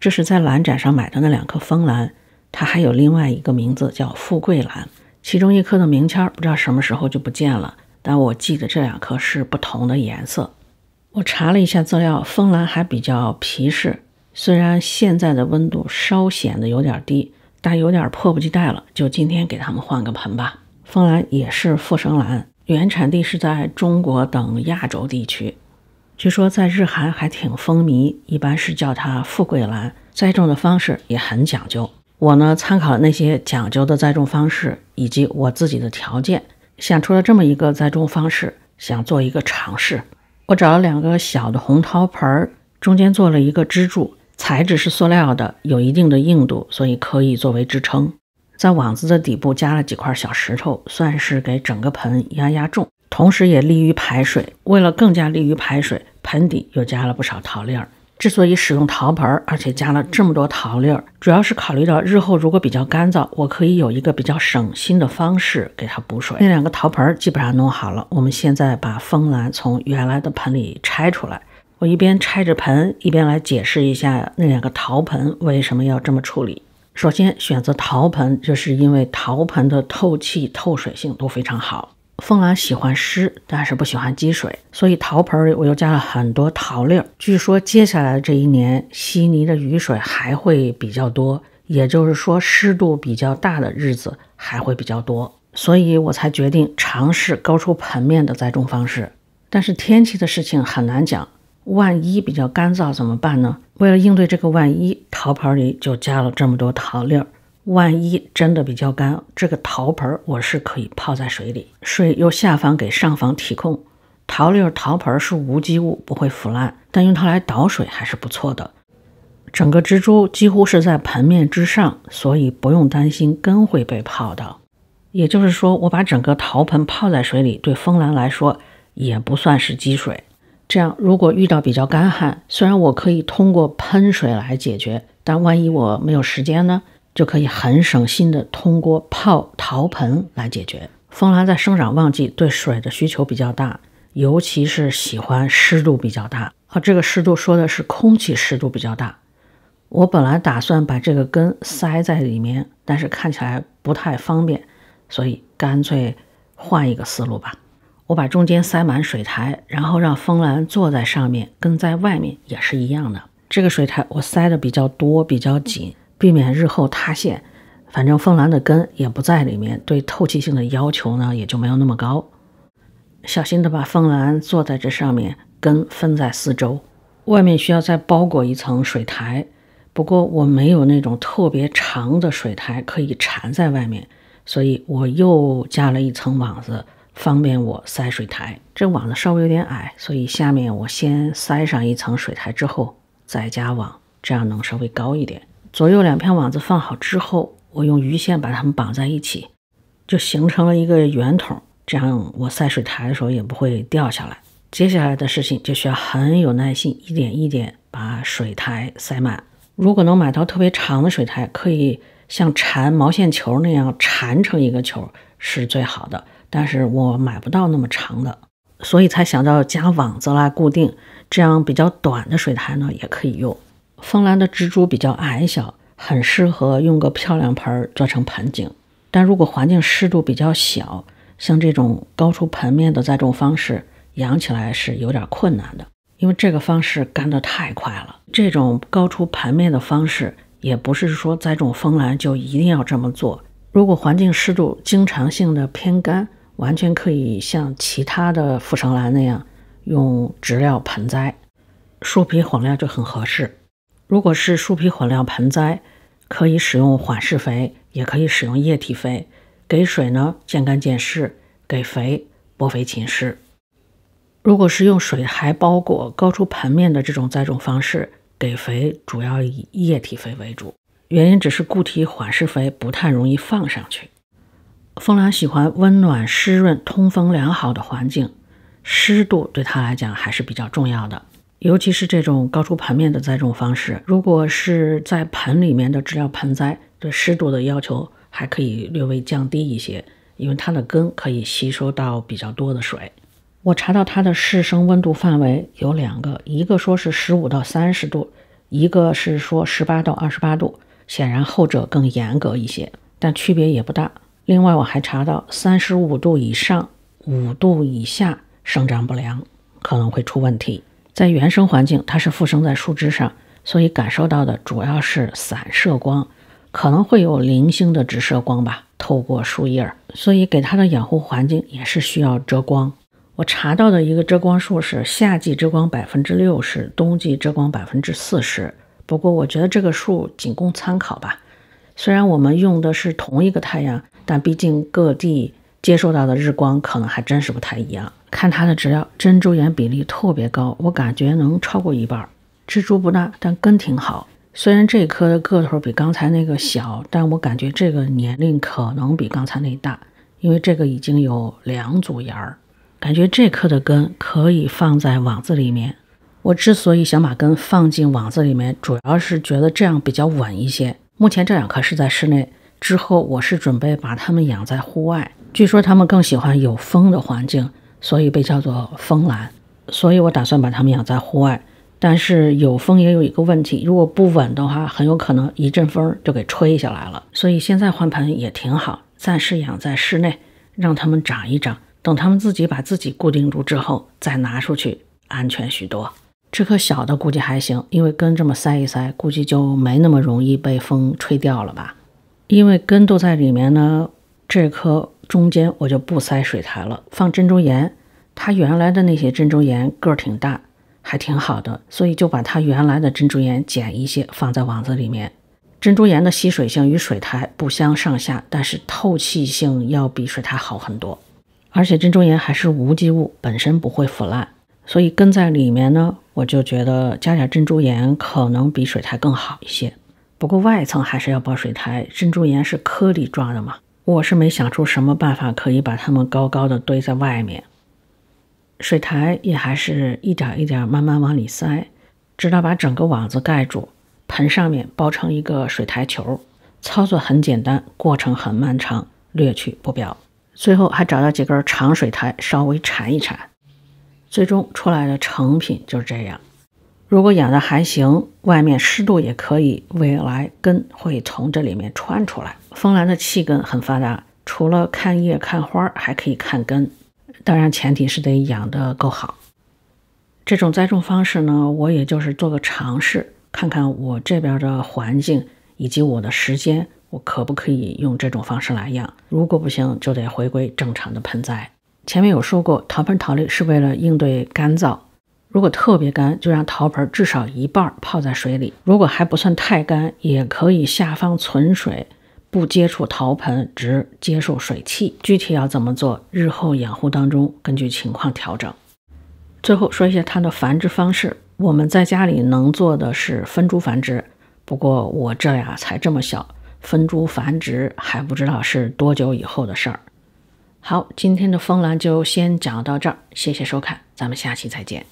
这是在兰展上买的那两颗风兰，它还有另外一个名字叫富贵兰。其中一颗的名签儿不知道什么时候就不见了，但我记得这两颗是不同的颜色。我查了一下资料，风兰还比较皮实，虽然现在的温度稍显得有点低，但有点迫不及待了，就今天给它们换个盆吧。风兰也是复生兰，原产地是在中国等亚洲地区。据说在日韩还挺风靡，一般是叫它富贵兰。栽种的方式也很讲究。我呢，参考了那些讲究的栽种方式，以及我自己的条件，想出了这么一个栽种方式，想做一个尝试。我找了两个小的红陶盆儿，中间做了一个支柱，材质是塑料的，有一定的硬度，所以可以作为支撑。在网子的底部加了几块小石头，算是给整个盆压压重，同时也利于排水。为了更加利于排水。盆底又加了不少陶粒儿。之所以使用陶盆儿，而且加了这么多陶粒儿，主要是考虑到日后如果比较干燥，我可以有一个比较省心的方式给它补水。那两个陶盆儿基本上弄好了，我们现在把风兰从原来的盆里拆出来。我一边拆着盆，一边来解释一下那两个陶盆为什么要这么处理。首先选择陶盆，就是因为陶盆的透气透水性都非常好。凤兰喜欢湿，但是不喜欢积水，所以陶盆里我又加了很多陶粒。据说接下来这一年悉尼的雨水还会比较多，也就是说湿度比较大的日子还会比较多，所以我才决定尝试高出盆面的栽种方式。但是天气的事情很难讲，万一比较干燥怎么办呢？为了应对这个万一，陶盆里就加了这么多陶粒。万一真的比较干，这个陶盆儿我是可以泡在水里，水由下方给上方提供。陶粒儿、陶盆儿是无机物，不会腐烂，但用它来倒水还是不错的。整个蜘蛛几乎是在盆面之上，所以不用担心根会被泡到。也就是说，我把整个陶盆泡在水里，对风兰来说也不算是积水。这样，如果遇到比较干旱，虽然我可以通过喷水来解决，但万一我没有时间呢？就可以很省心的通过泡陶盆来解决。风兰在生长旺季对水的需求比较大，尤其是喜欢湿度比较大。好，这个湿度说的是空气湿度比较大。我本来打算把这个根塞在里面，但是看起来不太方便，所以干脆换一个思路吧。我把中间塞满水苔，然后让风兰坐在上面，根在外面也是一样的。这个水苔我塞的比较多，比较紧。避免日后塌陷，反正凤兰的根也不在里面，对透气性的要求呢也就没有那么高。小心地把凤兰坐在这上面，根分在四周，外面需要再包裹一层水苔。不过我没有那种特别长的水苔可以缠在外面，所以我又加了一层网子，方便我塞水苔。这网子稍微有点矮，所以下面我先塞上一层水苔之后再加网，这样能稍微高一点。左右两片网子放好之后，我用鱼线把它们绑在一起，就形成了一个圆筒。这样我塞水苔的时候也不会掉下来。接下来的事情就需要很有耐心，一点一点把水苔塞满。如果能买到特别长的水苔，可以像缠毛线球那样缠成一个球是最好的。但是我买不到那么长的，所以才想到加网子来固定。这样比较短的水苔呢，也可以用。风兰的植株比较矮小，很适合用个漂亮盆儿做成盆景。但如果环境湿度比较小，像这种高出盆面的栽种方式，养起来是有点困难的，因为这个方式干的太快了。这种高出盆面的方式，也不是说栽种风兰就一定要这么做。如果环境湿度经常性的偏干，完全可以像其他的复生兰那样，用植料盆栽，树皮混料就很合适。如果是树皮混料盆栽，可以使用缓释肥，也可以使用液体肥。给水呢，见干见湿；给肥，薄肥勤施。如果是用水还包裹高出盆面的这种栽种方式，给肥主要以液体肥为主，原因只是固体缓释肥不太容易放上去。风兰喜欢温暖、湿润、通风良好的环境，湿度对它来讲还是比较重要的。尤其是这种高出盆面的栽种方式，如果是在盆里面的治疗盆栽，对湿度的要求还可以略微降低一些，因为它的根可以吸收到比较多的水。我查到它的适生温度范围有两个，一个说是十五到三十度，一个是说十八到二十八度，显然后者更严格一些，但区别也不大。另外我还查到三十五度以上、五度以下生长不良，可能会出问题。在原生环境，它是附生在树枝上，所以感受到的主要是散射光，可能会有零星的直射光吧，透过树叶儿。所以给它的养护环境也是需要遮光。我查到的一个遮光数是夏季遮光百分之六十，冬季遮光百分之四十。不过我觉得这个数仅供参考吧，虽然我们用的是同一个太阳，但毕竟各地。接受到的日光可能还真是不太一样。看它的枝料，珍珠岩比例特别高，我感觉能超过一半。植株不大，但根挺好。虽然这棵的个头比刚才那个小，但我感觉这个年龄可能比刚才那大，因为这个已经有两组芽儿。感觉这棵的根可以放在网子里面。我之所以想把根放进网子里面，主要是觉得这样比较稳一些。目前这两棵是在室内，之后我是准备把它们养在户外。据说它们更喜欢有风的环境，所以被叫做风兰。所以我打算把它们养在户外。但是有风也有一个问题，如果不稳的话，很有可能一阵风就给吹下来了。所以现在换盆也挺好，暂时养在室内，让它们长一长。等它们自己把自己固定住之后，再拿出去，安全许多。这棵小的估计还行，因为根这么塞一塞，估计就没那么容易被风吹掉了吧？因为根都在里面呢，这棵。中间我就不塞水苔了，放珍珠岩。它原来的那些珍珠岩个儿挺大，还挺好的，所以就把它原来的珍珠岩剪一些放在网子里面。珍珠岩的吸水性与水苔不相上下，但是透气性要比水苔好很多。而且珍珠岩还是无机物，本身不会腐烂，所以根在里面呢，我就觉得加点珍珠岩可能比水苔更好一些。不过外层还是要包水苔，珍珠岩是颗粒状的嘛。我是没想出什么办法可以把它们高高的堆在外面，水苔也还是一点一点慢慢往里塞，直到把整个网子盖住，盆上面包成一个水苔球。操作很简单，过程很漫长，略去不表。最后还找到几根长水苔，稍微缠一缠，最终出来的成品就是这样。如果养的还行，外面湿度也可以，未来根会从这里面穿出来。风兰的气根很发达，除了看叶看花，还可以看根。当然，前提是得养得够好。这种栽种方式呢，我也就是做个尝试，看看我这边的环境以及我的时间，我可不可以用这种方式来养。如果不行，就得回归正常的盆栽。前面有说过，陶盆陶粒是为了应对干燥，如果特别干，就让陶盆至少一半泡在水里。如果还不算太干，也可以下方存水。不接触陶盆，只接受水汽。具体要怎么做，日后养护当中根据情况调整。最后说一下它的繁殖方式，我们在家里能做的是分株繁殖。不过我这俩才这么小，分株繁殖还不知道是多久以后的事儿。好，今天的风兰就先讲到这儿，谢谢收看，咱们下期再见。